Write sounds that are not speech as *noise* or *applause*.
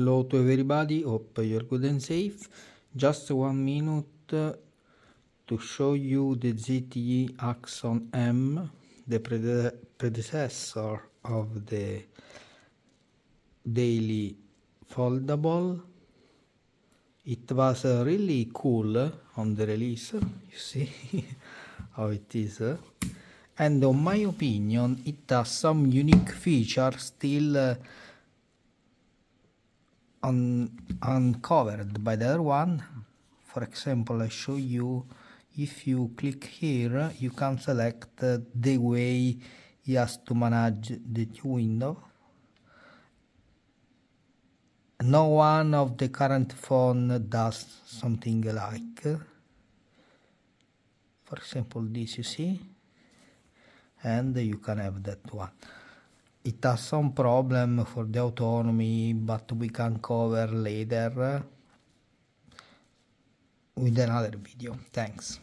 Hello to everybody, hope you're good and safe. Just one minute to show you the ZTE Axon M, the prede predecessor of the daily foldable. It was uh, really cool on the release, *laughs* you see *laughs* how it is. And on my opinion, it has some unique features still uh, un uncovered by the other one for example I show you if you click here you can select uh, the way he has to manage the window no one of the current phone does something like for example this you see and you can have that one it has some problem for the autonomy but we can cover later with another video thanks